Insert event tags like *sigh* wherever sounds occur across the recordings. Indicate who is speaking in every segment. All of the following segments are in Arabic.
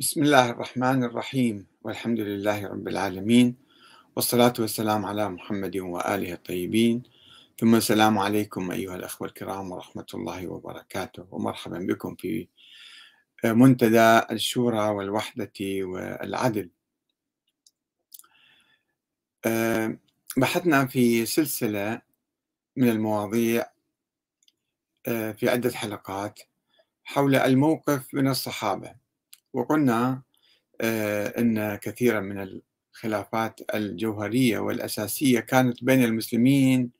Speaker 1: بسم الله الرحمن الرحيم والحمد لله رب العالمين والصلاة والسلام على محمد وآله الطيبين ثم السلام عليكم أيها الأخوة الكرام ورحمة الله وبركاته ومرحبا بكم في منتدى الشورى والوحدة والعدل آه، بحثنا في سلسلة من المواضيع آه، في عدة حلقات حول الموقف من الصحابة وقلنا آه، أن كثيرا من الخلافات الجوهرية والأساسية كانت بين المسلمين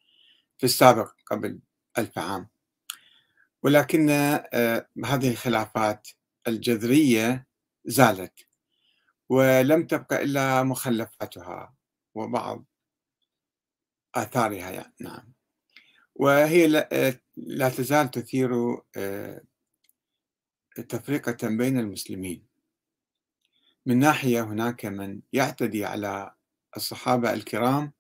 Speaker 1: في السابق قبل ألف عام ولكن آه، هذه الخلافات الجذرية زالت ولم تبقى إلا مخلفاتها وبعض آثارها يعني نعم وهي لا آه، تزال تثير تفرقة بين المسلمين من ناحية هناك من يعتدي على الصحابة الكرام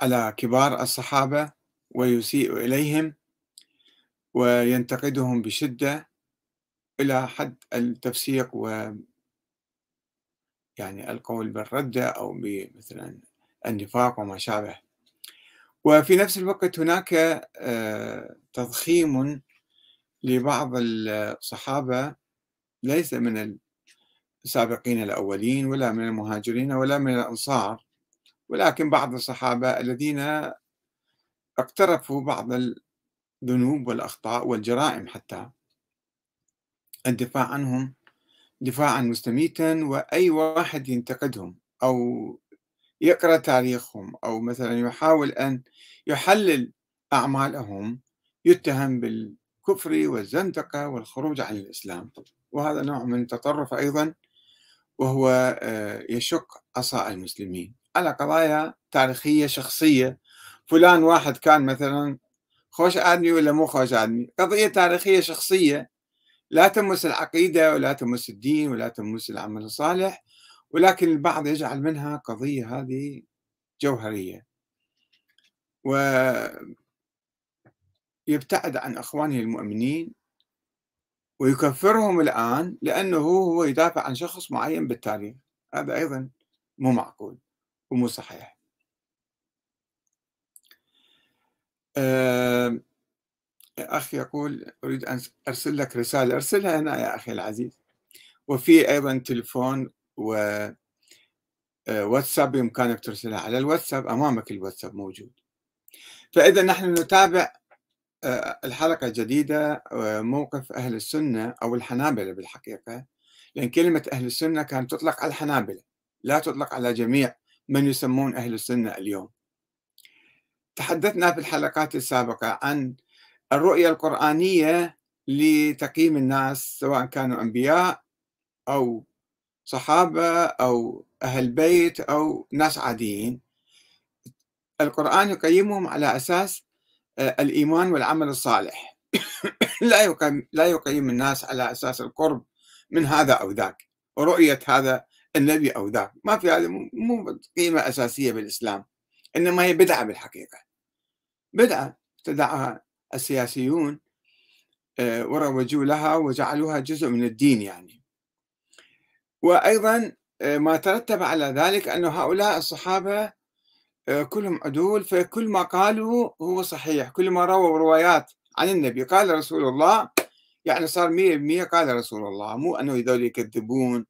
Speaker 1: على كبار الصحابة ويسيء إليهم وينتقدهم بشدة إلى حد التفسيق و يعني القول بالردة أو مثلا النفاق وما شابه وفي نفس الوقت هناك آه، تضخيم لبعض الصحابة ليس من السابقين الأولين ولا من المهاجرين ولا من الأنصار ولكن بعض الصحابة الذين اقترفوا بعض الذنوب والأخطاء والجرائم حتى الدفاع عنهم دفاعا مستميتا وأي واحد ينتقدهم أو يقرأ تاريخهم أو مثلا يحاول أن يحلل أعمالهم يتهم بالكفر والزندقة والخروج عن الإسلام وهذا نوع من التطرف أيضا وهو آه، يشق عصا المسلمين على قضايا تاريخية شخصية فلان واحد كان مثلا خوش آدمي ولا مو خوش آدمي قضية تاريخية شخصية لا تمس العقيدة ولا تمس الدين ولا تمس العمل الصالح ولكن البعض يجعل منها قضية هذه جوهرية ويبتعد عن إخوانه المؤمنين ويكفرهم الآن لأنه هو يدافع عن شخص معين بالتاريخ هذا أيضا مو معقول ومو صحيح أخ يقول أريد أن أرسل لك رسالة أرسلها هنا يا أخي العزيز وفي أيضا تلفون و آه، واتساب بإمكانك ترسلها على الواتساب أمامك الواتساب موجود فإذا نحن نتابع آه، الحلقة الجديدة آه، موقف أهل السنة أو الحنابلة بالحقيقة لأن كلمة أهل السنة كانت تطلق على الحنابلة لا تطلق على جميع من يسمون أهل السنة اليوم تحدثنا في الحلقات السابقة عن الرؤية القرآنية لتقييم الناس سواء كانوا أنبياء أو صحابة أو أهل بيت أو ناس عاديين القرآن يقيمهم على أساس الإيمان والعمل الصالح *coughs* لا يقيم لا يقيم الناس على أساس القرب من هذا أو ذاك ورؤية هذا النبي أو ذاك ما في هذا مو قيمة أساسية بالإسلام إنما هي بدعة بالحقيقة بدعة ابتدعها السياسيون آه، وروجوا لها وجعلوها جزء من الدين يعني وأيضا آه، ما ترتب على ذلك أن هؤلاء الصحابة آه، كلهم عدول فكل ما قالوا هو صحيح كل ما رووا روايات عن النبي قال رسول الله يعني صار مية بمية قال رسول الله مو أنه يذول يكذبون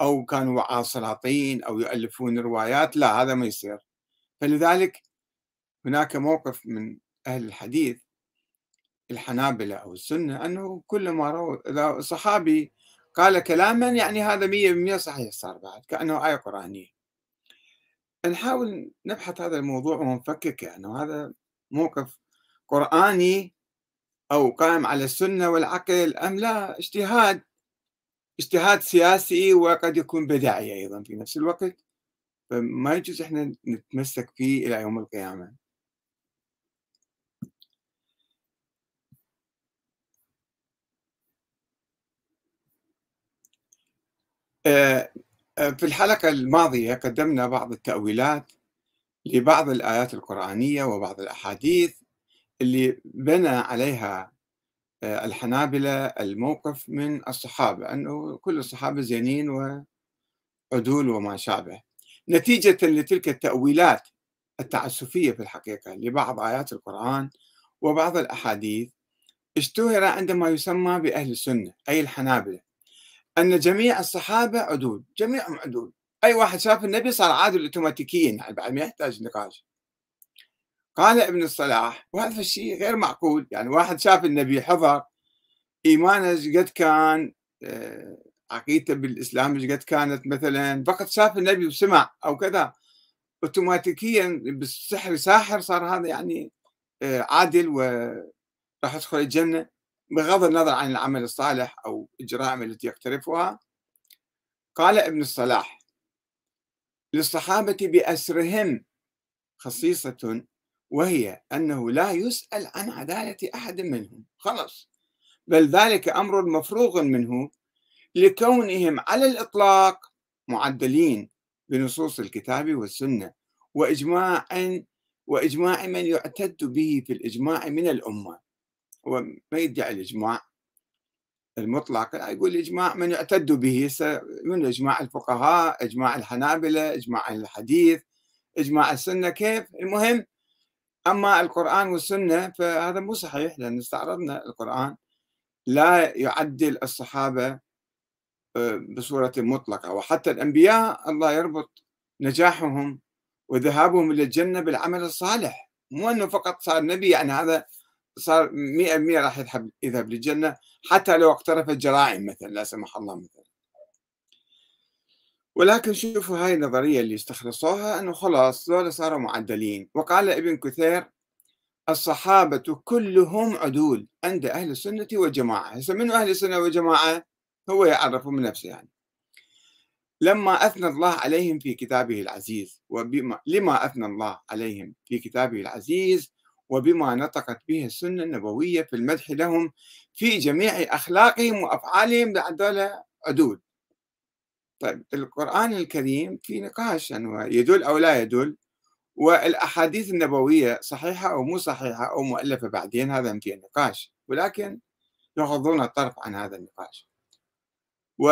Speaker 1: أو كانوا وعاء سلاطين أو يؤلفون روايات لا هذا ما يصير فلذلك هناك موقف من أهل الحديث الحنابلة أو السنة أنه كل ما رووا إذا صحابي قال كلاما يعني هذا مية بمية صحيح صار بعد كأنه آية قرآنية نحاول نبحث هذا الموضوع ونفككه انه يعني، هذا موقف قراني او قائم على السنه والعقل ام لا اجتهاد اجتهاد سياسي وقد يكون بدعي ايضا في نفس الوقت فما يجوز احنا نتمسك فيه الى يوم القيامه آه في الحلقة الماضية قدمنا بعض التأويلات لبعض الآيات القرآنية وبعض الأحاديث اللي بنى عليها آه، الحنابلة الموقف من الصحابة أنه كل الصحابة زينين وعدول وما شابه نتيجة لتلك التأويلات التعسفية في الحقيقة لبعض آيات القرآن وبعض الأحاديث اشتهر عندما يسمى بأهل السنة أي الحنابلة ان جميع الصحابه عدول جميعهم عدول اي واحد شاف النبي صار عادل اوتوماتيكيا يعني بعد ما يحتاج نقاش قال ابن الصلاح وهذا الشيء غير معقول يعني واحد شاف النبي حضر ايمانه قد كان آه، عقيدته بالاسلام قد كانت مثلا فقط شاف النبي وسمع او كذا اوتوماتيكيا بالسحر ساحر صار هذا يعني آه، عادل وراح يدخل الجنه بغض النظر عن العمل الصالح أو الجرائم التي يقترفها قال ابن الصلاح للصحابة بأسرهم خصيصة وهي أنه لا يسأل عن عدالة أحد منهم خلص بل ذلك أمر مفروغ منه لكونهم على الإطلاق معدلين بنصوص الكتاب والسنة وإجماع وإجماع من يعتد به في الإجماع من الأمة هو ما يدعي الاجماع المطلق لا يقول الاجماع من يعتد به من اجماع الفقهاء اجماع الحنابله اجماع الحديث اجماع السنه كيف المهم اما القران والسنه فهذا مو صحيح لان استعرضنا القران لا يعدل الصحابه آه، بصوره مطلقه وحتى الانبياء الله يربط نجاحهم وذهابهم الى الجنه بالعمل الصالح مو انه فقط صار نبي يعني هذا صار 100% راح يذهب يذهب للجنه حتى لو اقترفت جرائم مثلا لا سمح الله مثلا ولكن شوفوا هاي النظريه اللي استخلصوها انه خلاص ذولا صاروا معدلين وقال ابن كثير الصحابة كلهم عدول عند أهل السنة والجماعة هسه من أهل السنة والجماعة هو يعرف من نفسه يعني لما أثنى الله عليهم في كتابه العزيز وبما لما أثنى الله عليهم في كتابه العزيز وبما نطقت به السنة النبوية في المدح لهم في جميع أخلاقهم وأفعالهم لعدل عدول طيب القرآن الكريم في نقاش يعني يدل أو لا يدل والأحاديث النبوية صحيحة أو مو صحيحة أو مؤلفة بعدين هذا في نقاش ولكن يغضون الطرف عن هذا النقاش و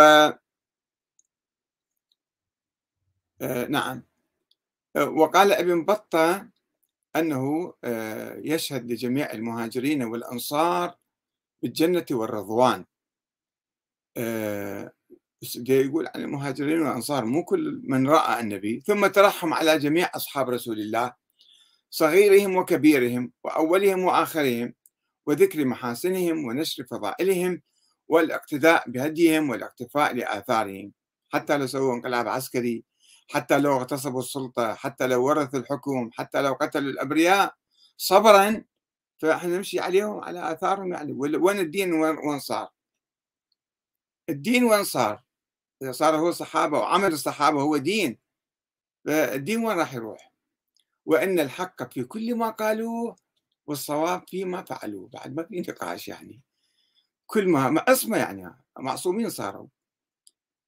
Speaker 1: آه نعم آه، وقال ابن بطة أنه آه، يشهد لجميع المهاجرين والأنصار بالجنة والرضوان آه، يقول عن المهاجرين والأنصار مو كل من رأى النبي ثم ترحم على جميع أصحاب رسول الله صغيرهم وكبيرهم وأولهم وآخرهم وذكر محاسنهم ونشر فضائلهم والاقتداء بهديهم والاقتفاء لآثارهم حتى لو سووا انقلاب عسكري حتى لو اغتصبوا السلطة حتى لو ورثوا الحكم حتى لو قتلوا الأبرياء صبرا فاحنا نمشي عليهم على آثارهم يعني وين الدين وين صار الدين وين صار إذا صار هو صحابة وعمل الصحابة هو دين فالدين وين راح يروح وأن الحق في كل ما قالوه والصواب فيما فعلوه بعد ما في نقاش يعني كل ما ما اسمه يعني معصومين صاروا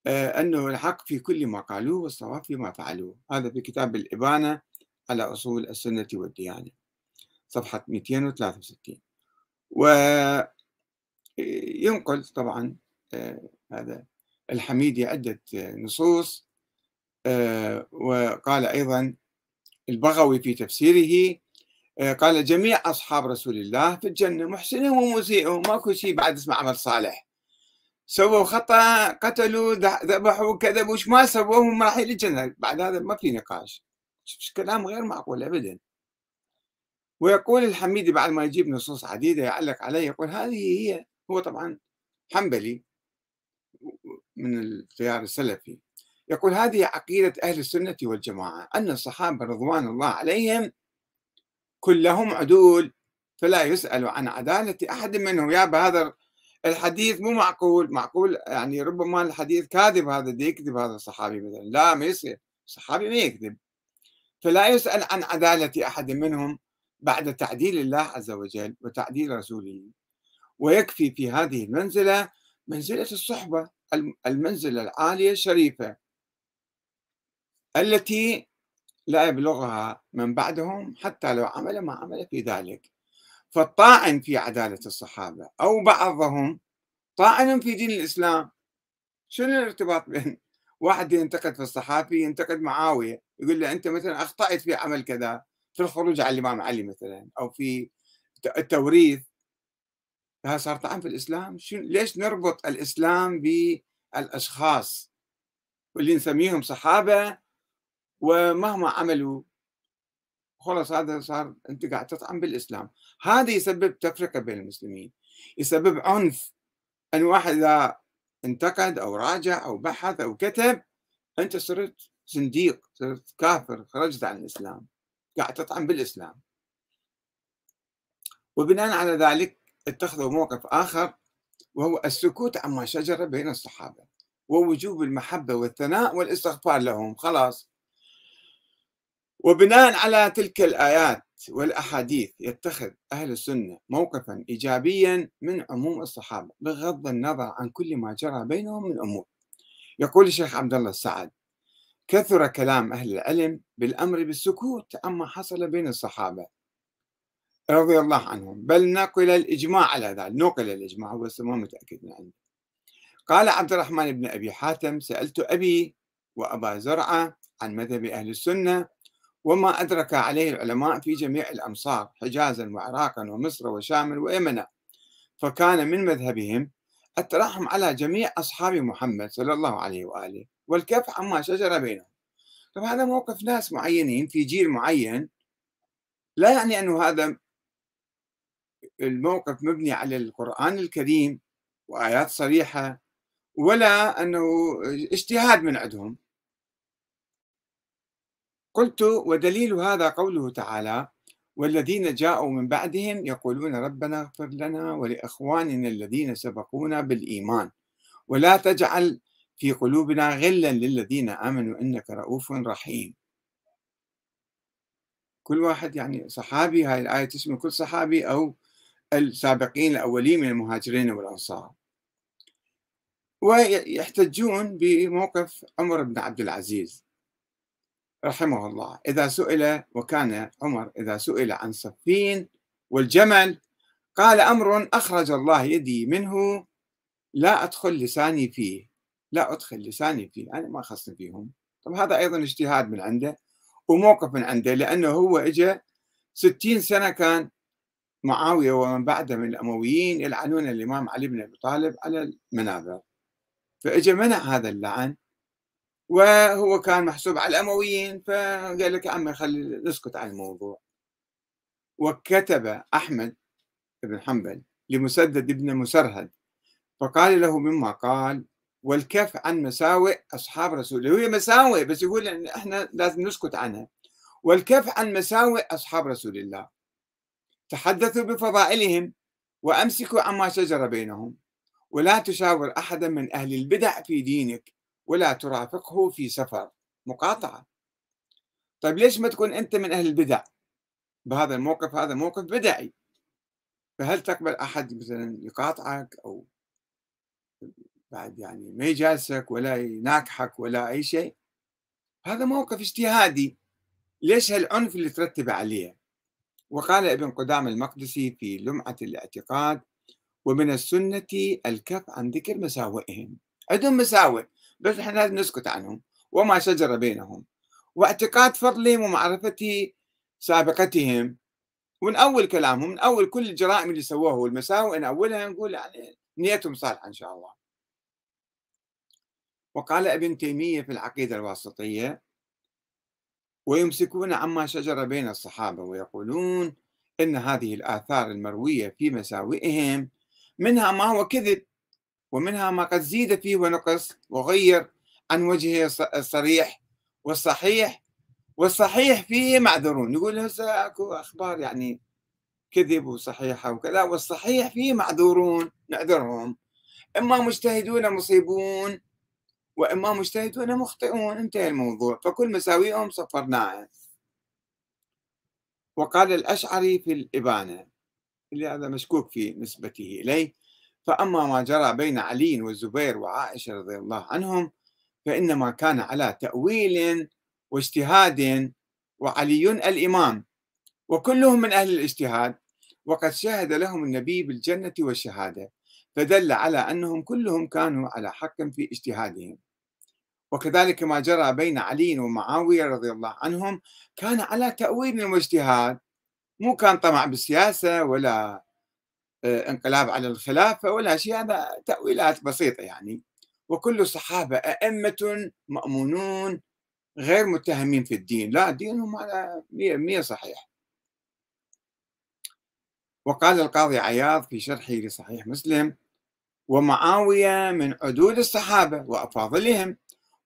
Speaker 1: آه، أنه الحق في كل ما قالوه والصواب فيما فعلوه هذا في كتاب الإبانة على أصول السنة والديانة صفحة 263 وينقل آه، طبعا آه، هذا الحميدي عدة نصوص وقال أيضا البغوي في تفسيره قال جميع أصحاب رسول الله في الجنة محسنهم ومسيئهم ماكو شيء بعد اسمه عمل صالح سووا خطا قتلوا ذبحوا كذبوا وش ما سووا هم راح للجنه بعد هذا ما في نقاش كلام غير معقول ابدا ويقول الحميدي بعد ما يجيب نصوص عديده يعلق عليه يقول هذه هي هو طبعا حنبلي من الخيار السلفي يقول هذه عقيدة أهل السنة والجماعة أن الصحابة رضوان الله عليهم كلهم عدول فلا يسأل عن عدالة أحد منهم يا بهذا الحديث مو معقول معقول يعني ربما الحديث كاذب هذا دي يكذب هذا الصحابي مثلا لا ما يصير الصحابي ما يكذب فلا يسأل عن عدالة أحد منهم بعد تعديل الله عز وجل وتعديل رسوله ويكفي في هذه المنزلة منزلة الصحبة المنزلة العالية الشريفة التي لا يبلغها من بعدهم حتى لو عمل ما عمل في ذلك فالطاعن في عدالة الصحابة أو بعضهم طاعن في دين الإسلام شنو الارتباط بين واحد ينتقد في الصحابي ينتقد معاوية يقول له أنت مثلا أخطأت في عمل كذا في الخروج على الإمام علي مثلا أو في التوريث هذا صار طعن في الإسلام ليش نربط الإسلام بالأشخاص واللي نسميهم صحابة ومهما عملوا خلاص هذا صار أنت قاعد تطعن بالإسلام هذا يسبب تفرقة بين المسلمين يسبب عنف أن واحد إذا انتقد أو راجع أو بحث أو كتب أنت صرت زنديق صرت كافر خرجت عن الإسلام قاعد تطعن بالإسلام وبناء على ذلك اتخذوا موقف آخر وهو السكوت عما شجر بين الصحابة ووجوب المحبة والثناء والاستغفار لهم خلاص وبناء على تلك الآيات والأحاديث يتخذ أهل السنة موقفا إيجابيا من عموم الصحابة بغض النظر عن كل ما جرى بينهم من أمور يقول الشيخ عبد الله السعد كثر كلام أهل العلم بالأمر بالسكوت عما حصل بين الصحابة رضي الله عنهم بل نقل الإجماع على ذلك نقل الإجماع هو ما متأكد من عنده قال عبد الرحمن بن أبي حاتم سألت أبي وأبا زرعة عن مذهب أهل السنة وما أدرك عليه العلماء في جميع الأمصار حجازا وعراقا ومصر وشاما ويمنا فكان من مذهبهم الترحم على جميع أصحاب محمد صلى الله عليه وآله والكف عما شجر بينهم طب هذا موقف ناس معينين في جيل معين لا يعني أنه هذا الموقف مبني على القرآن الكريم وآيات صريحة ولا أنه اجتهاد من عندهم قلت ودليل هذا قوله تعالى والذين جاءوا من بعدهم يقولون ربنا اغفر لنا ولاخواننا الذين سبقونا بالايمان ولا تجعل في قلوبنا غلا للذين امنوا انك رؤوف رحيم. كل واحد يعني صحابي هاي الايه تسمي كل صحابي او السابقين الاولين من المهاجرين والانصار. ويحتجون بموقف عمر بن عبد العزيز رحمه الله إذا سئل وكان عمر إذا سئل عن صفين والجمل قال أمر أخرج الله يدي منه لا أدخل لساني فيه لا أدخل لساني فيه أنا ما خصني فيهم طب هذا أيضا اجتهاد من عنده وموقف من عنده لأنه هو إجا ستين سنة كان معاوية ومن بعده من الأمويين يلعنون الإمام علي بن أبي طالب على المنابر فإجا منع هذا اللعن وهو كان محسوب على الامويين فقال لك عمي خلي نسكت عن الموضوع وكتب احمد بن حنبل لمسدد بن مسرهد فقال له مما قال والكف عن مساوئ اصحاب رسول الله هي مساوئ بس يقول إن احنا لازم نسكت عنها والكف عن مساوئ اصحاب رسول الله تحدثوا بفضائلهم وامسكوا عما شجر بينهم ولا تشاور احدا من اهل البدع في دينك ولا ترافقه في سفر مقاطعة طيب ليش ما تكون أنت من أهل البدع بهذا الموقف هذا موقف بدعي فهل تقبل أحد مثلا يقاطعك أو بعد يعني ما يجالسك ولا يناكحك ولا أي شيء هذا موقف اجتهادي ليش هالعنف اللي ترتب عليه وقال ابن قدام المقدسي في لمعة الاعتقاد ومن السنة الكف عن ذكر مساوئهم عندهم مساوئ بس احنا لازم نسكت عنهم وما شجر بينهم واعتقاد فضلهم ومعرفة سابقتهم ونأول كلامهم نأول كل الجرائم اللي سووها والمساوئ نأولها نقول يعني نيتهم صالحة إن شاء الله وقال ابن تيمية في العقيدة الواسطية ويمسكون عما شجر بين الصحابة ويقولون إن هذه الآثار المروية في مساوئهم منها ما هو كذب ومنها ما قد زيد فيه ونقص وغير عن وجهه الصريح والصحيح والصحيح فيه معذورون يقول هسه اكو اخبار يعني كذب وصحيحه وكذا والصحيح فيه معذورون نعذرهم اما مجتهدون مصيبون واما مجتهدون مخطئون انتهى الموضوع فكل مساوئهم صفرناها وقال الاشعري في الابانه اللي هذا مشكوك في نسبته اليه فأما ما جرى بين علي والزبير وعائشة رضي الله عنهم فإنما كان على تأويل واجتهاد وعلي الإمام وكلهم من أهل الاجتهاد وقد شهد لهم النبي بالجنة والشهادة فدل على أنهم كلهم كانوا على حق في اجتهادهم وكذلك ما جرى بين علي ومعاوية رضي الله عنهم كان على تأويل واجتهاد مو كان طمع بالسياسة ولا آه، انقلاب على الخلافة ولا شيء هذا تأويلات بسيطة يعني وكل الصحابة أئمة مأمونون غير متهمين في الدين لا دينهم على مية, مية صحيح وقال القاضي عياض في شرحه لصحيح مسلم ومعاوية من عدود الصحابة وأفاضلهم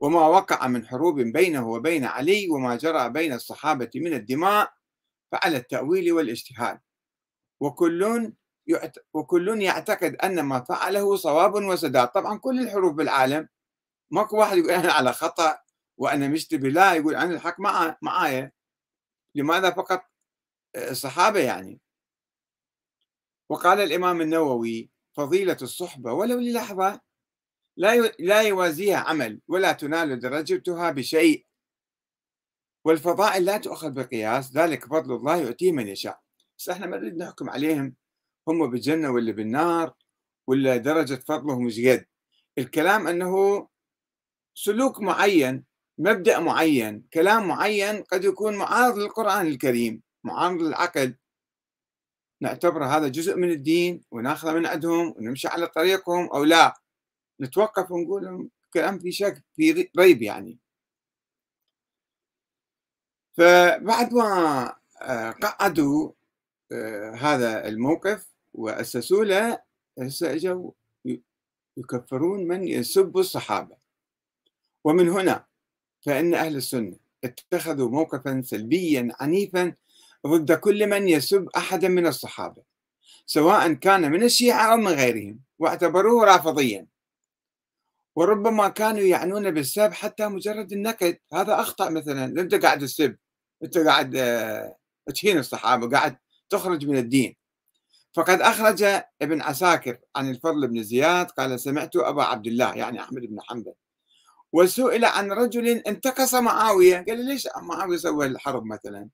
Speaker 1: وما وقع من حروب بينه وبين علي وما جرى بين الصحابة من الدماء فعلى التأويل والاجتهاد وكل وكل يعتقد أن ما فعله صواب وسداد طبعا كل الحروب بالعالم ماكو واحد يقول أنا على خطأ وأنا مشتبه لا يقول أنا الحق معا معايا لماذا فقط الصحابة آه، يعني وقال الإمام النووي فضيلة الصحبة ولو للحظة لا لا يوازيها عمل ولا تنال درجتها بشيء والفضائل لا تؤخذ بقياس ذلك فضل الله يؤتيه من يشاء بس احنا ما نريد نحكم عليهم هم بالجنه ولا بالنار ولا درجه فضلهم ايش قد الكلام انه سلوك معين مبدا معين كلام معين قد يكون معارض للقران الكريم معارض للعقل نعتبر هذا جزء من الدين وناخذه من عندهم ونمشي على طريقهم او لا نتوقف ونقول لهم كلام في شك في ريب يعني فبعد ما آه، قعدوا آه، هذا الموقف وأسسوا له هسه إجوا يكفرون من يسب الصحابة ومن هنا فإن أهل السنة اتخذوا موقفا سلبيا عنيفا ضد كل من يسب أحدا من الصحابة سواء كان من الشيعة أو من غيرهم واعتبروه رافضيا وربما كانوا يعنون بالسب حتى مجرد النكد هذا أخطأ مثلا أنت قاعد تسب أنت قاعد آه، تهين الصحابة قاعد تخرج من الدين فقد أخرج ابن عساكر عن الفضل بن زياد قال سمعت أبا عبد الله يعني أحمد بن حنبل وسئل عن رجل انتقص معاوية قال ليش معاوية سوى الحرب مثلا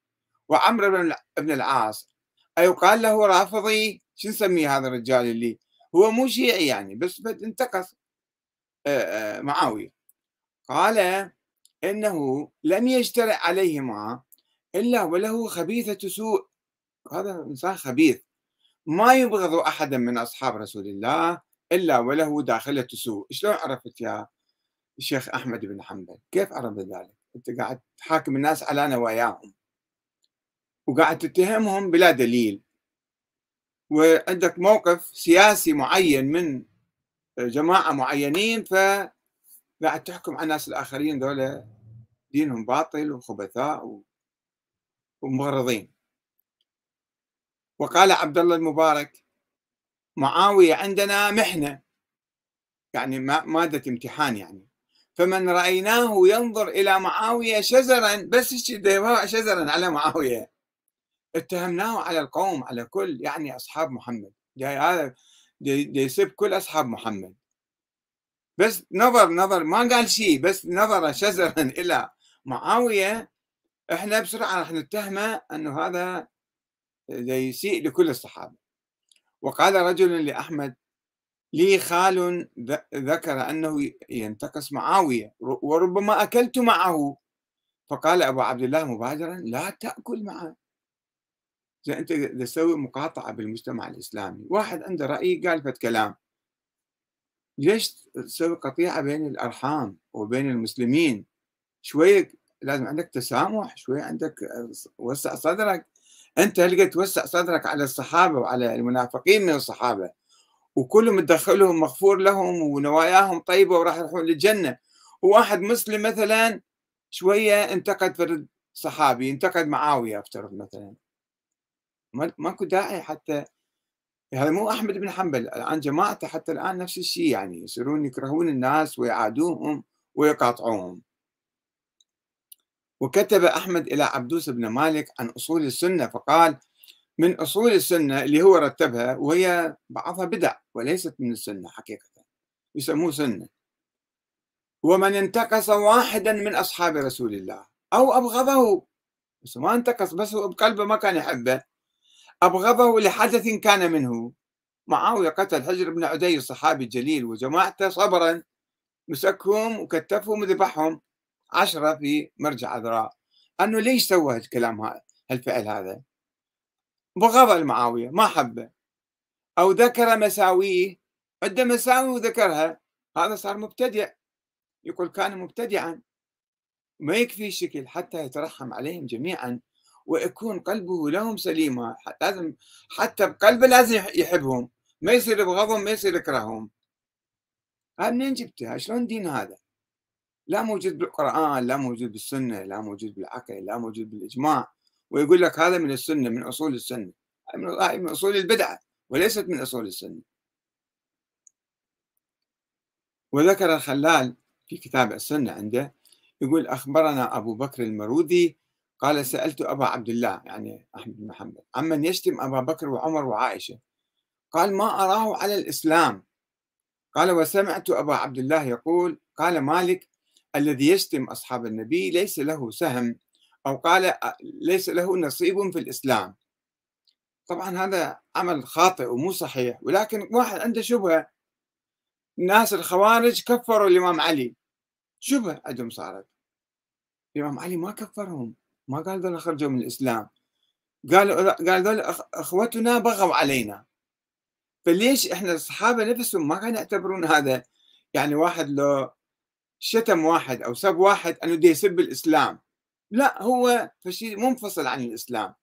Speaker 1: وعمر بن العاص أي أيوة، قال له رافضي شو نسميه هذا الرجال اللي هو مو شيعي يعني بس انتقص معاوية قال إنه لم يجترئ عليهما إلا وله خبيثة سوء هذا إنسان خبيث ما يبغض أحدا من أصحاب رسول الله إلا وله داخلة سوء شلون عرفت يا الشيخ أحمد بن حنبل كيف عرف ذلك أنت قاعد تحاكم الناس على نواياهم وقاعد تتهمهم بلا دليل وعندك موقف سياسي معين من جماعة معينين فقاعد تحكم على الناس الآخرين دول دينهم باطل وخبثاء ومغرضين وقال عبد الله المبارك معاوية عندنا محنة يعني مادة امتحان يعني فمن رأيناه ينظر إلى معاوية شزرا بس شزرا على معاوية اتهمناه على القوم على كل يعني أصحاب محمد هذا يسب كل أصحاب محمد بس نظر نظر ما قال شيء بس نظر شزرا إلى معاوية احنا بسرعة راح نتهمه أنه هذا يسيء لكل الصحابة وقال رجل لأحمد لي خال ذكر أنه ينتقص معاوية وربما أكلت معه فقال أبو عبد الله مبادرا لا تأكل معه إذا أنت تسوي مقاطعة بالمجتمع الإسلامي واحد عنده رأي قال فت كلام ليش تسوي قطيعة بين الأرحام وبين المسلمين شوية لازم عندك تسامح شوية عندك آه، وسع صدرك انت اللي توسع صدرك على الصحابه وعلى المنافقين من الصحابه وكلهم تدخلهم مغفور لهم ونواياهم طيبه وراح يروحون للجنه وواحد مسلم مثلا شويه انتقد فرد صحابي انتقد معاويه افترض مثلا ماكو داعي حتى هذا مو احمد بن حنبل الان جماعته حتى الان نفس الشيء يعني يصيرون يكرهون الناس ويعادوهم ويقاطعوهم وكتب أحمد إلى عبدوس بن مالك عن أصول السنة فقال من أصول السنة اللي هو رتبها وهي بعضها بدع وليست من السنة حقيقة يسموه سنة ومن انتقص واحدا من أصحاب رسول الله أو أبغضه بس ما انتقص بس هو بقلبه ما كان يحبه أبغضه لحدث كان منه معاوية قتل حجر بن عدي الصحابي الجليل وجماعته صبرا مسكهم وكتفهم وذبحهم عشرة في مرجع عذراء أنه ليش سوى هالكلام هذا هالفعل هذا بغض المعاوية ما حبه أو ذكر مساويه عنده مساوي وذكرها هذا صار مبتدع يقول كان مبتدعا ما يكفي شكل حتى يترحم عليهم جميعا ويكون قلبه لهم سليما لازم حتى بقلبه لازم يحبهم ما يصير يبغضهم ما يصير يكرههم هذا منين جبتها شلون دين هذا لا موجود بالقرآن لا موجود بالسنة لا موجود بالعقل لا موجود بالإجماع ويقول لك هذا من السنة من أصول السنة من أصول البدعة وليست من أصول السنة وذكر الخلال في كتاب السنة عنده يقول أخبرنا أبو بكر المرودي قال سألت أبا عبد الله يعني أحمد بن محمد عمن يشتم أبا بكر وعمر وعائشة قال ما أراه على الإسلام قال وسمعت أبا عبد الله يقول قال مالك الذي يشتم أصحاب النبي ليس له سهم أو قال ليس له نصيب في الإسلام طبعا هذا عمل خاطئ ومو صحيح ولكن واحد عنده شبهة ناس الخوارج كفروا الإمام علي شبهة عندهم صارت الإمام علي ما كفرهم ما قال ذولا خرجوا من الإسلام قال قال ذولا إخوتنا بغوا علينا فليش إحنا الصحابة نفسهم ما كانوا يعتبرون هذا يعني واحد لو شتم واحد او سب واحد انه دي يسب الاسلام لا هو فشيء منفصل عن الاسلام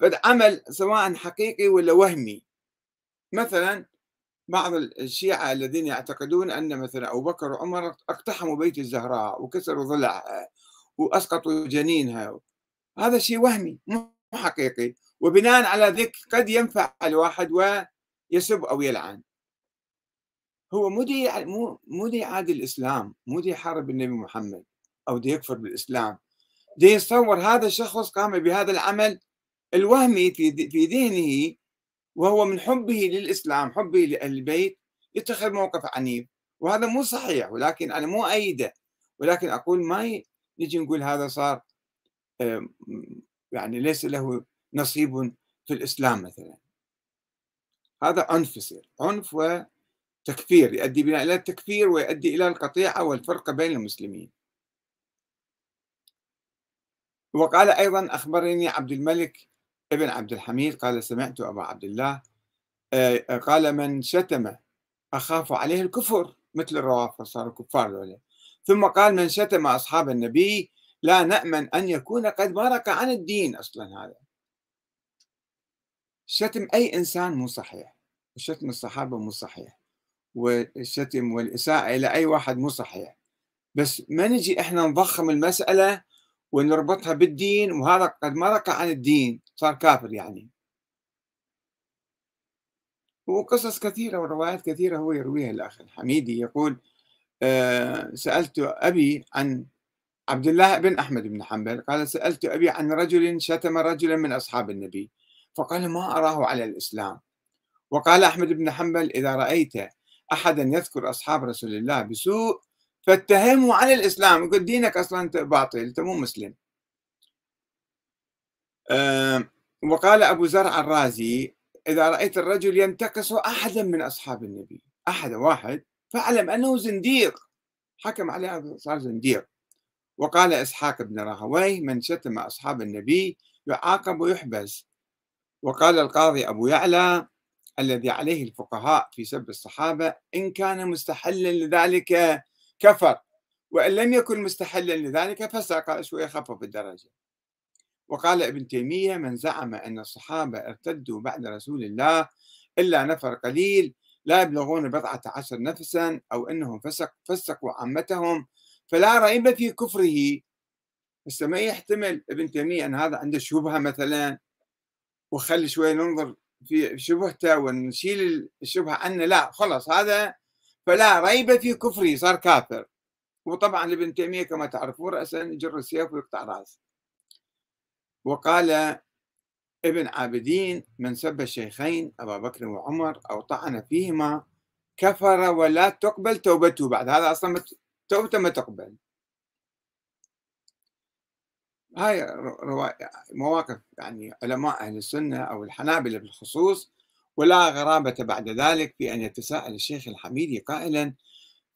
Speaker 1: فالعمل سواء حقيقي ولا وهمي مثلا بعض الشيعة الذين يعتقدون أن مثلا أبو بكر وعمر اقتحموا بيت الزهراء وكسروا ضلعها وأسقطوا جنينها هذا شيء وهمي مو حقيقي وبناء على ذلك قد ينفع الواحد ويسب أو يلعن هو مو دي مو مو دي عادي الاسلام مو دي يحارب النبي محمد او دي يكفر بالاسلام دي يتصور هذا الشخص قام بهذا العمل الوهمي في في ذهنه وهو من حبه للاسلام حبه لاهل البيت يتخذ موقف عنيف وهذا مو صحيح ولكن انا مو ايده ولكن اقول ما نجي نقول هذا صار يعني ليس له نصيب في الاسلام مثلا هذا عنف يصير عنف و تكفير يؤدي بنا إلى التكفير ويؤدي إلى القطيعة والفرقة بين المسلمين وقال أيضا أخبرني عبد الملك ابن عبد الحميد قال سمعت أبا عبد الله آه، قال من شتم أخاف عليه الكفر مثل الروافض صاروا كفار دولة ثم قال من شتم أصحاب النبي لا نأمن أن يكون قد بارك عن الدين أصلا هذا شتم أي إنسان مو صحيح وشتم الصحابة مو صحيح والشتم والإساءة إلى أي واحد مو صحيح بس ما نجي إحنا نضخم المسألة ونربطها بالدين وهذا قد مرق عن الدين صار كافر يعني وقصص كثيرة وروايات كثيرة هو يرويها الأخ الحميدي يقول أه سألت أبي عن عبد الله بن أحمد بن حنبل قال سألت أبي عن رجل شتم رجلا من أصحاب النبي فقال ما أراه على الإسلام وقال أحمد بن حنبل إذا رأيت احدا يذكر اصحاب رسول الله بسوء فاتهموا على الاسلام يقول دينك اصلا انت باطل انت مو مسلم أه وقال ابو زرع الرازي اذا رايت الرجل ينتقص احدا من اصحاب النبي احد واحد فاعلم انه زنديق حكم عليه صار زنديق وقال اسحاق بن راهويه من شتم اصحاب النبي يعاقب ويحبس وقال القاضي ابو يعلى الذي عليه الفقهاء في سب الصحابة إن كان مستحلا لذلك كفر وإن لم يكن مستحلا لذلك فسق شوية خفف الدرجة وقال ابن تيمية من زعم أن الصحابة ارتدوا بعد رسول الله إلا نفر قليل لا يبلغون بضعة عشر نفسا أو أنهم فسق فسقوا عامتهم فلا ريب في كفره بس ما يحتمل ابن تيمية أن هذا عنده شبهة مثلا وخلي شوية ننظر في شبهته ونشيل الشبهة أن لا خلص هذا فلا ريب في كفره صار كافر وطبعا ابن تيمية كما تعرفون رأسا يجر السيف ويقطع رأسه وقال ابن عابدين من سب الشيخين أبا بكر وعمر أو طعن فيهما كفر ولا تقبل توبته بعد هذا أصلا توبته ما تقبل هاي مواقف يعني علماء أهل السنة أو الحنابلة بالخصوص ولا غرابة بعد ذلك في أن يتساءل الشيخ الحميدي قائلا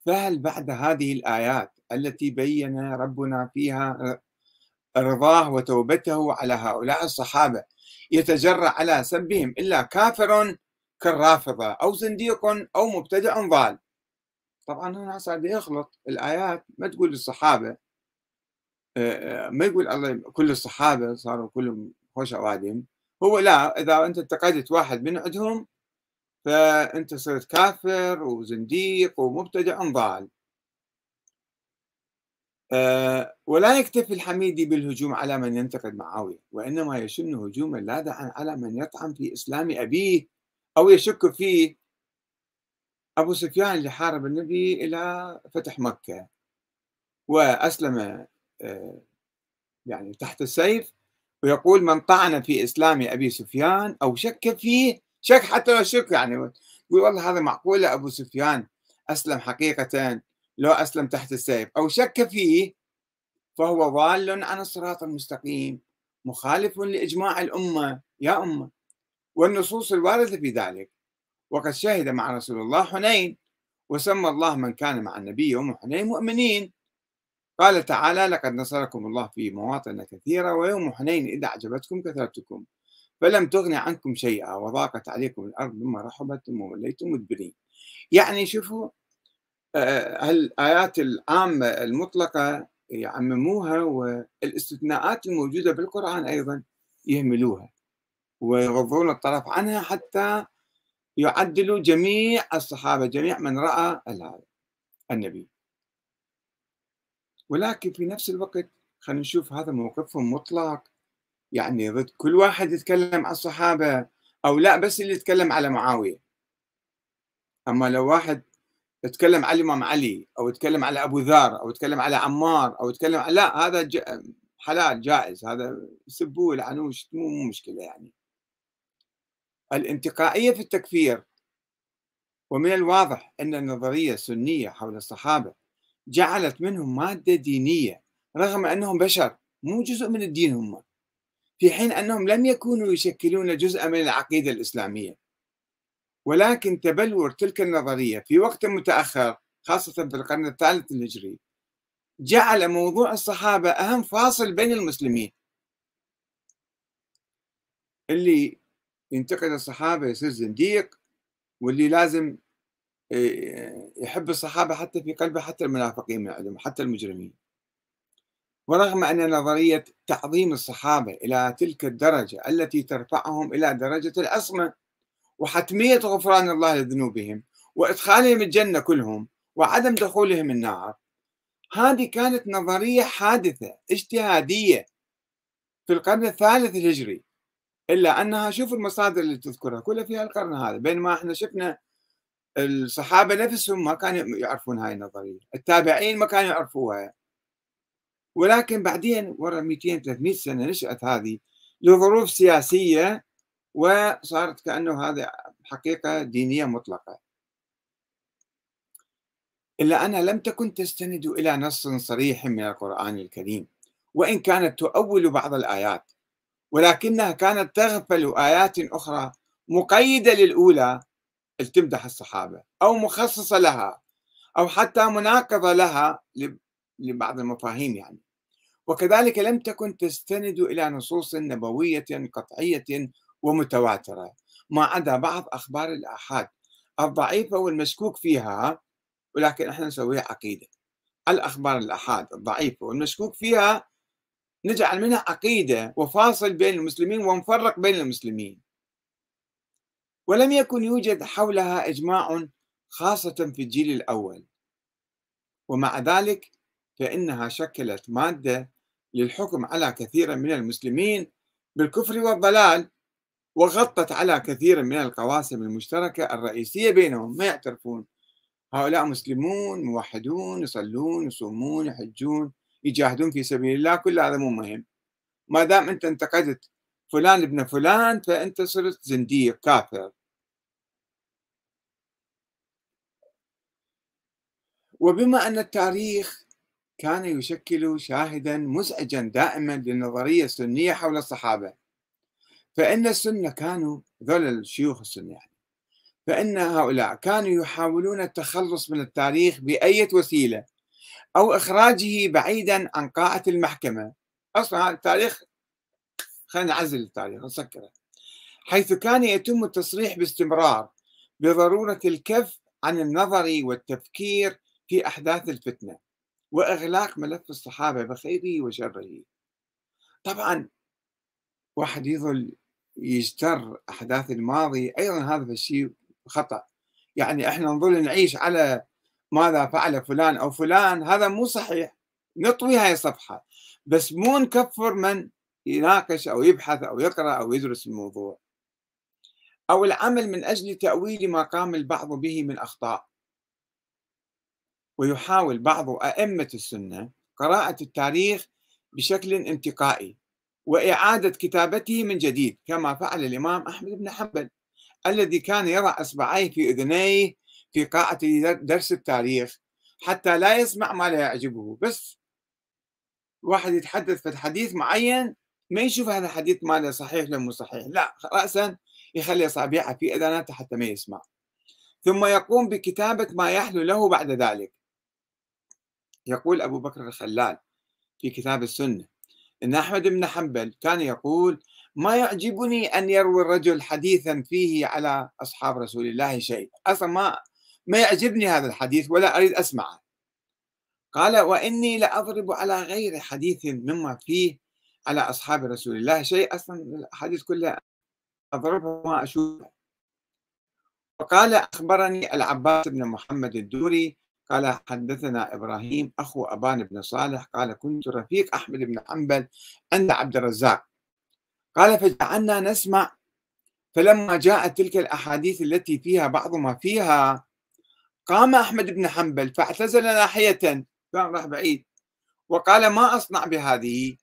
Speaker 1: فهل بعد هذه الآيات التي بين ربنا فيها رضاه وتوبته على هؤلاء الصحابة يتجرأ على سبهم إلا كافر كالرافضة أو زنديق أو مبتدع ضال طبعا هنا صار يخلط الآيات ما تقول للصحابة آه، ما يقول الله كل الصحابه صاروا كلهم خوش اوادم هو لا اذا انت انتقدت واحد من عندهم فانت صرت كافر وزنديق ومبتدع ضال أه ولا يكتفي الحميدي بالهجوم على من ينتقد معاويه وانما يشن هجوما لاذعا على من يطعن في اسلام ابيه او يشك فيه ابو سفيان اللي حارب النبي الى فتح مكه واسلم آه، يعني تحت السيف ويقول من طعن في اسلام ابي سفيان او شك فيه شك حتى لو شك يعني يقول والله هذا معقوله ابو سفيان اسلم حقيقه لو اسلم تحت السيف او شك فيه فهو ضال عن الصراط المستقيم مخالف لاجماع الامه يا امه والنصوص الوارده في ذلك وقد شهد مع رسول الله حنين وسمى الله من كان مع النبي يوم حنين مؤمنين قال تعالى لقد نصركم الله في مواطن كثيرة ويوم حنين إذا أعجبتكم كثرتكم فلم تغن عنكم شيئا وضاقت عليكم الأرض مما رحبت ثم وليتم مدبرين يعني شوفوا آه، الآيات العامة المطلقة يعمموها والاستثناءات الموجودة بالقرآن أيضا يهملوها ويغضون الطرف عنها حتى يعدلوا جميع الصحابة جميع من رأى النبي ولكن في نفس الوقت خلينا نشوف هذا موقفهم مطلق يعني ضد كل واحد يتكلم عن الصحابة أو لا بس اللي يتكلم على معاوية أما لو واحد يتكلم على الإمام علي أو يتكلم على أبو ذر أو يتكلم على عمار أو يتكلم على لا هذا ج... حلال جائز هذا سبوه يلعنوه مو مشكلة يعني الانتقائية في التكفير ومن الواضح أن النظرية السنية حول الصحابة جعلت منهم مادة دينية رغم أنهم بشر مو جزء من الدين هم في حين أنهم لم يكونوا يشكلون جزءا من العقيدة الإسلامية ولكن تبلور تلك النظرية في وقت متأخر خاصة في القرن الثالث الهجري جعل موضوع الصحابة أهم فاصل بين المسلمين اللي ينتقد الصحابة يصير زنديق واللي لازم يحب الصحابة حتى في قلبه حتى المنافقين من عندهم حتى المجرمين ورغم أن نظرية تعظيم الصحابة إلى تلك الدرجة التي ترفعهم إلى درجة الأصمة وحتمية غفران الله لذنوبهم وإدخالهم الجنة كلهم وعدم دخولهم النار هذه كانت نظرية حادثة اجتهادية في القرن الثالث الهجري إلا أنها شوف المصادر اللي تذكرها كلها في القرن هذا بينما احنا شفنا الصحابه نفسهم ما كانوا يعرفون هاي النظريه التابعين ما كانوا يعرفوها ولكن بعدين ورا 200 300 سنه نشات هذه لظروف سياسيه وصارت كانه هذه حقيقه دينيه مطلقه الا انها لم تكن تستند الى نص صريح من القران الكريم وان كانت تؤول بعض الايات ولكنها كانت تغفل ايات اخرى مقيده للاولى تمدح الصحابة أو مخصصة لها أو حتى مناقضة لها لبعض المفاهيم يعني وكذلك لم تكن تستند إلى نصوص نبوية قطعية ومتواترة ما عدا بعض أخبار الآحاد الضعيفة والمشكوك فيها ولكن احنا نسويها عقيدة الأخبار الآحاد الضعيفة والمشكوك فيها نجعل منها عقيدة وفاصل بين المسلمين ونفرق بين المسلمين ولم يكن يوجد حولها إجماع خاصة في الجيل الأول ومع ذلك فإنها شكلت مادة للحكم على كثير من المسلمين بالكفر والضلال وغطت على كثير من القواسم المشتركة الرئيسية بينهم ما يعترفون هؤلاء مسلمون موحدون يصلون يصومون يحجون يجاهدون في سبيل الله كل هذا مو مهم ما دام انت انتقدت فلان ابن فلان فانت صرت زنديق كافر وبما أن التاريخ كان يشكل شاهدا مزعجا دائما للنظرية السنية حول الصحابة فإن السنة كانوا ذول الشيوخ السنة يعني فإن هؤلاء كانوا يحاولون التخلص من التاريخ بأية وسيلة أو إخراجه بعيدا عن قاعة المحكمة أصلا هذا التاريخ خلينا نعزل التاريخ نسكره حيث كان يتم التصريح باستمرار بضرورة الكف عن النظر والتفكير في أحداث الفتنة وإغلاق ملف الصحابة بخيره وشره طبعا واحد يظل يجتر أحداث الماضي أيضا هذا الشيء خطأ يعني احنا نظل نعيش على ماذا فعل فلان أو فلان هذا مو صحيح نطوي هاي الصفحة بس مو نكفر من يناقش أو يبحث أو يقرأ أو يدرس الموضوع أو العمل من أجل تأويل ما قام البعض به من أخطاء ويحاول بعض أئمة السنة قراءة التاريخ بشكل انتقائي وإعادة كتابته من جديد كما فعل الإمام أحمد بن حنبل الذي كان يضع إصبعيه في أذنيه في قاعة درس التاريخ حتى لا يسمع ما لا يعجبه بس واحد يتحدث في حديث معين ما يشوف هذا الحديث ماله صحيح ولا مو صحيح لا رأسا يخلي أصابعه في أذناته حتى ما يسمع ثم يقوم بكتابة ما يحلو له بعد ذلك يقول أبو بكر الخلال في كتاب السنة إن أحمد بن حنبل كان يقول ما يعجبني أن يروي الرجل حديثا فيه على أصحاب رسول الله شيء أصلا ما ما يعجبني هذا الحديث ولا أريد أسمعه قال وإني لأضرب على غير حديث مما فيه على أصحاب رسول الله شيء أصلا الحديث كله أضربه ما أشوفه وقال أخبرني العباس بن محمد الدوري قال حدثنا إبراهيم أخو أبان بن صالح قال كنت رفيق أحمد بن حنبل عند عبد الرزاق قال فجعلنا نسمع فلما جاءت تلك الأحاديث التي فيها بعض ما فيها قام أحمد بن حنبل فاعتزل ناحية كان راح بعيد وقال ما أصنع بهذه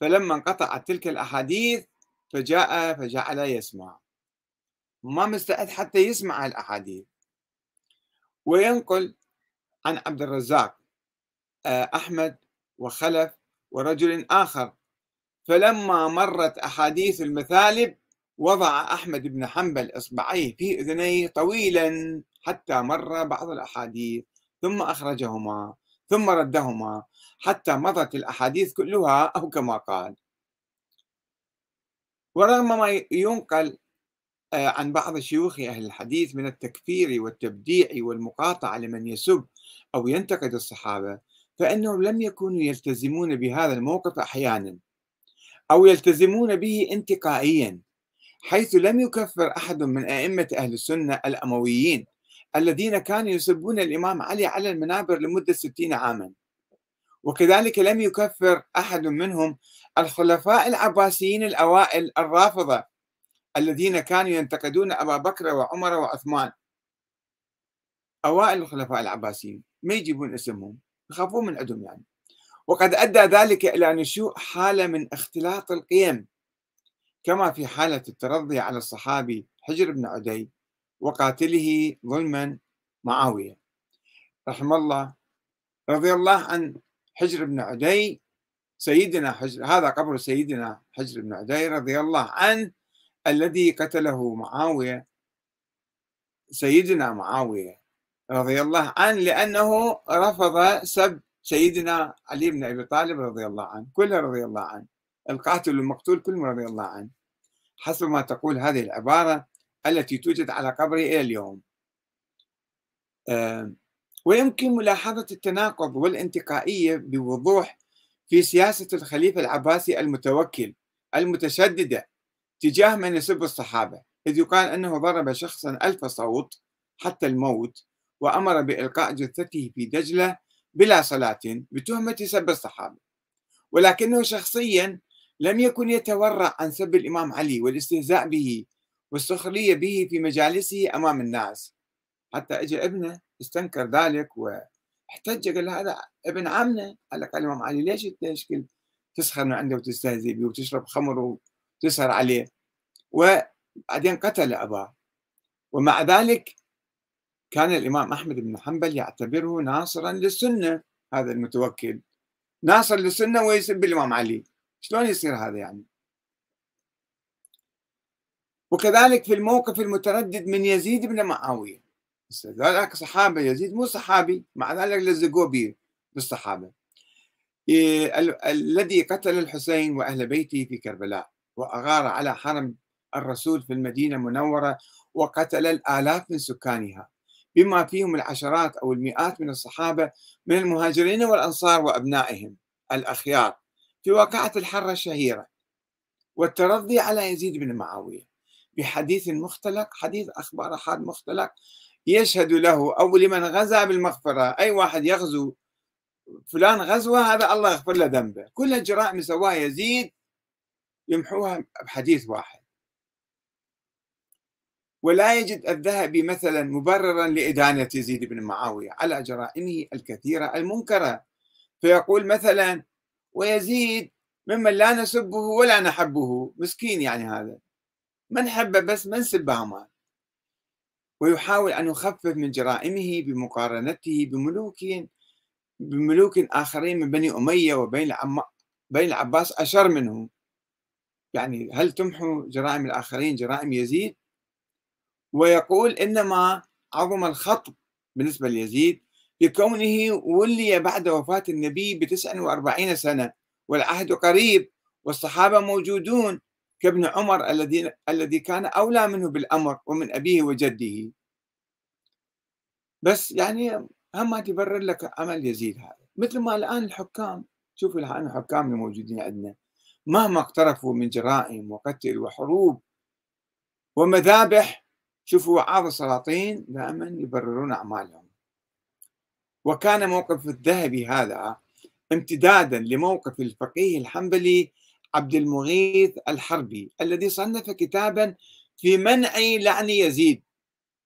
Speaker 1: فلما انقطعت تلك الأحاديث فجاء فجعل يسمع ما مستعد حتى يسمع الأحاديث وينقل عن عبد الرزاق آه، أحمد وخلف ورجل آخر فلما مرت أحاديث المثالب وضع أحمد بن حنبل إصبعيه في أذنيه طويلا حتى مر بعض الأحاديث ثم أخرجهما ثم ردهما حتى مضت الأحاديث كلها *laughs* أو كما قال ورغم ما ينقل آه، عن بعض شيوخ أهل الحديث من التكفير والتبديع والمقاطعة لمن يسب أو ينتقد الصحابة فإنهم لم يكونوا يلتزمون بهذا الموقف أحيانا أو يلتزمون به انتقائيا حيث لم يكفر أحد من أئمة أهل السنة الأمويين الذين كانوا يسبون الإمام علي على المنابر لمدة ستين عاما وكذلك لم يكفر أحد منهم الخلفاء العباسيين الأوائل الرافضة الذين كانوا ينتقدون أبا بكر وعمر وعثمان أوائل الخلفاء العباسيين ما يجيبون اسمهم يخافون من عندهم يعني وقد أدى ذلك إلى نشوء حالة من اختلاط القيم كما في حالة الترضي على الصحابي حجر بن عدي وقاتله ظلما معاوية رحم الله رضي الله عن حجر بن عدي سيدنا حجر هذا قبر سيدنا حجر بن عدي رضي الله عنه الذي قتله معاوية سيدنا معاوية رضي الله عنه لأنه رفض سب سيدنا علي بن أبي طالب رضي الله عنه كله رضي الله عنه القاتل والمقتول كلهم رضي الله عنه حسب ما تقول هذه العبارة التي توجد على قبره إلى اليوم آه، ويمكن ملاحظة التناقض والانتقائية بوضوح في سياسة الخليفة العباسي المتوكل المتشددة تجاه من يسب الصحابة إذ يقال أنه ضرب شخصا ألف صوت حتى الموت وأمر بإلقاء جثته في دجلة بلا صلاة بتهمة سب الصحابة ولكنه شخصيا لم يكن يتورع عن سب الإمام علي والاستهزاء به والسخرية به في مجالسه أمام الناس حتى اجى ابنه استنكر ذلك واحتج قال هذا ابن عمنا قال لك الإمام علي ليش تشكل تسخر من عنده وتستهزئ به وتشرب خمر وتسهر عليه وبعدين قتل أباه ومع ذلك كان الإمام أحمد بن حنبل يعتبره ناصرا للسنة هذا المتوكل ناصر للسنة ويسب الإمام علي شلون يصير هذا يعني وكذلك في الموقف المتردد من يزيد بن معاوية ذلك صحابة يزيد مو صحابي مع ذلك لزقوه به بالصحابة الذي قتل الحسين وأهل بيته في كربلاء وأغار على حرم الرسول في المدينة المنورة وقتل الآلاف من سكانها بما فيهم العشرات أو المئات من الصحابة من المهاجرين والأنصار وأبنائهم الأخيار في واقعة الحرة الشهيرة والترضي على يزيد بن معاوية بحديث مختلق حديث أخبار أحد مختلق يشهد له أو لمن غزا بالمغفرة أي واحد يغزو فلان غزوة هذا الله يغفر له ذنبه كل الجرائم سواها يزيد يمحوها بحديث واحد ولا يجد الذهبي مثلا مبررا لإدانة يزيد بن معاوية على جرائمه الكثيرة المنكرة فيقول مثلا ويزيد ممن لا نسبه ولا نحبه مسكين يعني هذا من حبه بس من سبه ما ويحاول أن يخفف من جرائمه بمقارنته بملوك بملوك آخرين من بني أمية وبين بين العباس أشر منه يعني هل تمحو جرائم الآخرين جرائم يزيد ويقول إنما عظم الخطب بالنسبة ليزيد لكونه ولي بعد وفاة النبي ب وأربعين سنة والعهد قريب والصحابة موجودون كابن عمر الذي الذي كان أولى منه بالأمر ومن أبيه وجده بس يعني هم ما تبرر لك عمل يزيد هذا مثل ما الآن الحكام شوفوا الآن الحكام الموجودين عندنا مهما اقترفوا من جرائم وقتل وحروب ومذابح شوفوا عاد السلاطين دائما يبررون أعمالهم وكان موقف الذهبي هذا امتدادا لموقف الفقيه الحنبلي عبد المغيث الحربي الذي صنف كتابا في منع لعن يزيد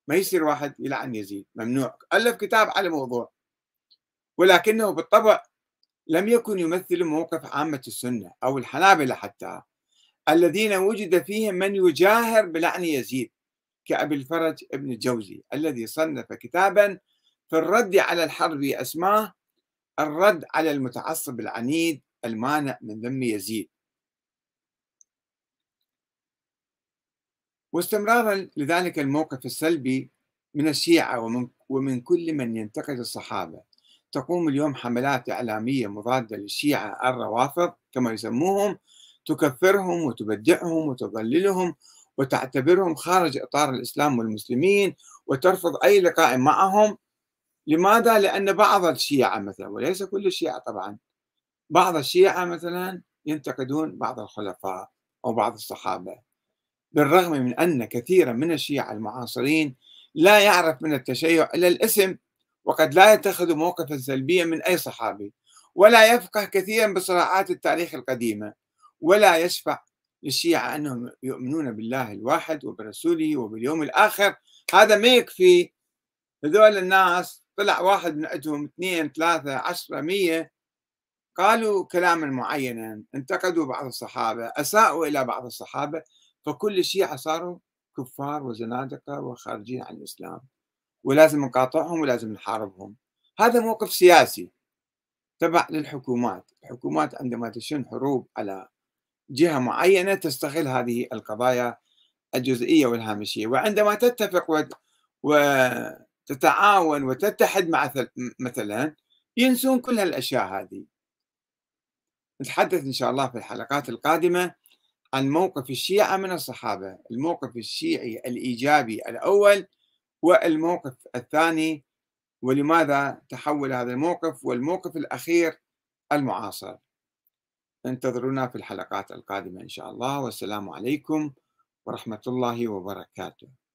Speaker 1: ما يصير واحد يلعن يزيد ممنوع ألف كتاب على الموضوع ولكنه بالطبع لم يكن يمثل موقف عامة السنة أو الحنابلة حتى الذين وجد فيهم من يجاهر بلعن يزيد كأبي الفرج ابن الجوزي الذي صنف كتابا في الرد على الحرب أسماه الرد على المتعصب العنيد المانع من ذم يزيد واستمرارا لذلك الموقف السلبي من الشيعة ومن, ومن كل من ينتقد الصحابة تقوم اليوم حملات إعلامية مضادة للشيعة الروافض كما يسموهم تكفرهم وتبدعهم وتضللهم وتعتبرهم خارج إطار الإسلام والمسلمين وترفض أي لقاء معهم لماذا؟ لأن بعض الشيعة مثلا وليس كل الشيعة طبعا بعض الشيعة مثلا ينتقدون بعض الخلفاء أو بعض الصحابة بالرغم من أن كثيرا من الشيعة المعاصرين لا يعرف من التشيع إلا الاسم وقد لا يتخذ موقفا سلبيا من أي صحابي ولا يفقه كثيرا بصراعات التاريخ القديمة ولا يشفع للشيعة أنهم يؤمنون بالله الواحد وبرسوله وباليوم الآخر هذا ما يكفي هذول الناس طلع واحد من عندهم اثنين ثلاثة عشرة مية قالوا كلاما معينا انتقدوا بعض الصحابة أساءوا إلى بعض الصحابة فكل الشيعة صاروا كفار وزنادقة وخارجين عن الإسلام ولازم نقاطعهم ولازم نحاربهم هذا موقف سياسي تبع للحكومات الحكومات عندما تشن حروب على جهة معينة تستغل هذه القضايا الجزئية والهامشية وعندما تتفق وتتعاون وتتحد مع مثلا ينسون كل هالأشياء هذه نتحدث إن شاء الله في الحلقات القادمة عن موقف الشيعة من الصحابة الموقف الشيعي الإيجابي الأول والموقف الثاني ولماذا تحول هذا الموقف والموقف الأخير المعاصر انتظرونا في الحلقات القادمة إن شاء الله والسلام عليكم ورحمة الله وبركاته